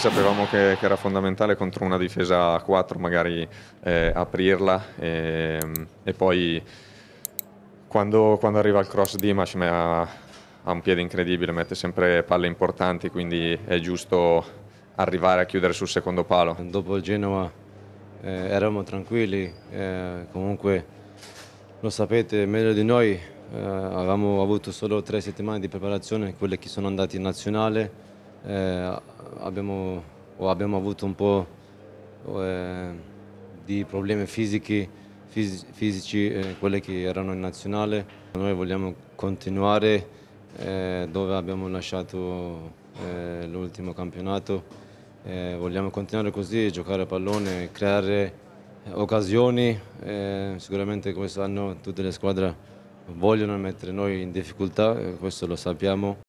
Sapevamo che, che, era fondamentale contro una difesa a 4 magari eh, aprirla e, ehm, e poi quando, quando, arriva il cross Dimash ha, ha un piede incredibile, mette sempre palle importanti quindi è giusto arrivare a chiudere sul secondo palo. Dopo il Genova eh, eravamo tranquilli, eh, comunque lo sapete meglio di noi, eh, avevamo avuto solo tre settimane di preparazione, quelle che sono andate in nazionale eh, abbiamo, abbiamo, avuto un po' eh, di problemi fisici, fisici, fisici eh, quelli che erano in nazionale. Noi vogliamo continuare eh, dove abbiamo lasciato eh, l'ultimo campionato. Eh, vogliamo continuare così, giocare a pallone, creare occasioni. sicuramente quest'anno tutte le squadre vogliono mettere noi in difficoltà, questo lo sappiamo.